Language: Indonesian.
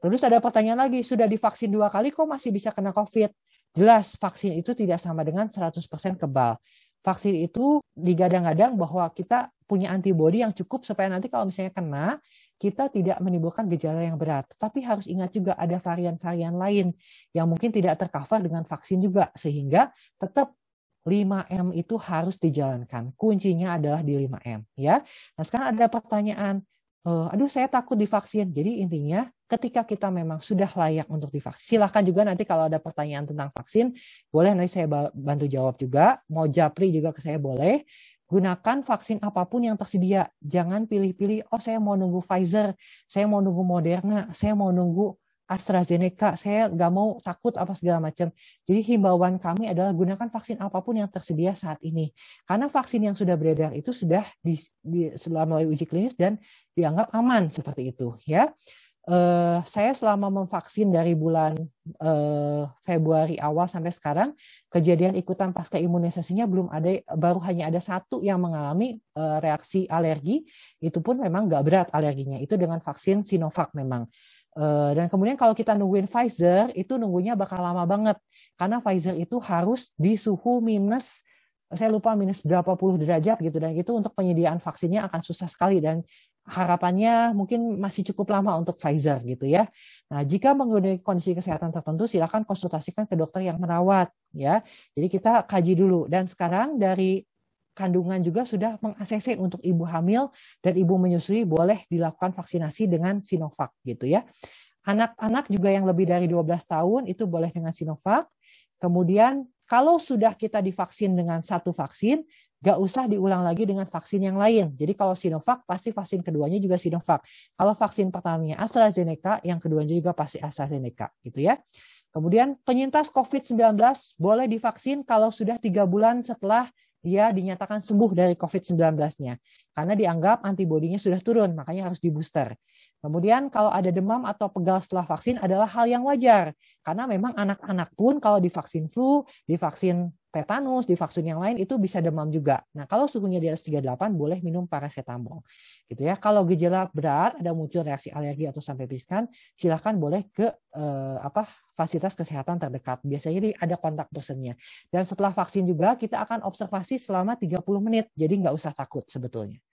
Terus ada pertanyaan lagi, sudah divaksin dua kali kok masih bisa kena COVID? Jelas, vaksin itu tidak sama dengan 100% kebal. Vaksin itu digadang-gadang bahwa kita punya antibodi yang cukup supaya nanti kalau misalnya kena, kita tidak menimbulkan gejala yang berat. Tapi harus ingat juga ada varian-varian lain yang mungkin tidak tercover dengan vaksin juga. Sehingga tetap 5M itu harus dijalankan. Kuncinya adalah di 5M. ya. Nah sekarang ada pertanyaan, eh, aduh saya takut divaksin. Jadi intinya ketika kita memang sudah layak untuk divaksin. Silahkan juga nanti kalau ada pertanyaan tentang vaksin, boleh nanti saya bantu jawab juga. Mau japri juga ke saya boleh. Gunakan vaksin apapun yang tersedia. Jangan pilih-pilih, oh saya mau nunggu Pfizer, saya mau nunggu Moderna, saya mau nunggu AstraZeneca, saya nggak mau takut apa segala macam. Jadi himbauan kami adalah gunakan vaksin apapun yang tersedia saat ini. Karena vaksin yang sudah beredar itu sudah di, di, melalui uji klinis dan dianggap aman seperti itu ya uh, saya selama memvaksin dari bulan uh, Februari awal sampai sekarang kejadian ikutan pasca imunisasinya belum ada baru hanya ada satu yang mengalami uh, reaksi alergi itu pun memang nggak berat alerginya itu dengan vaksin Sinovac memang uh, dan kemudian kalau kita nungguin Pfizer itu nunggunya bakal lama banget karena Pfizer itu harus di suhu minus saya lupa minus berapa puluh derajat gitu dan itu untuk penyediaan vaksinnya akan susah sekali dan harapannya mungkin masih cukup lama untuk Pfizer gitu ya. Nah, jika mengenai kondisi kesehatan tertentu silakan konsultasikan ke dokter yang merawat ya. Jadi kita kaji dulu dan sekarang dari kandungan juga sudah meng untuk ibu hamil dan ibu menyusui boleh dilakukan vaksinasi dengan Sinovac gitu ya. Anak-anak juga yang lebih dari 12 tahun itu boleh dengan Sinovac. Kemudian kalau sudah kita divaksin dengan satu vaksin, Gak usah diulang lagi dengan vaksin yang lain. Jadi kalau Sinovac, pasti vaksin keduanya juga Sinovac. Kalau vaksin pertamanya AstraZeneca, yang keduanya juga pasti AstraZeneca. Gitu ya. Kemudian penyintas COVID-19 boleh divaksin kalau sudah tiga bulan setelah dia dinyatakan sembuh dari COVID-19-nya. Karena dianggap antibodinya sudah turun, makanya harus dibooster. Kemudian kalau ada demam atau pegal setelah vaksin adalah hal yang wajar. Karena memang anak-anak pun kalau divaksin flu, divaksin tetanus, di vaksin yang lain itu bisa demam juga. Nah, kalau suhunya di atas 38 boleh minum paracetamol. Gitu ya. Kalau gejala berat ada muncul reaksi alergi atau sampai pingsan, silahkan boleh ke eh, apa fasilitas kesehatan terdekat. Biasanya ini ada kontak personnya. Dan setelah vaksin juga kita akan observasi selama 30 menit. Jadi nggak usah takut sebetulnya.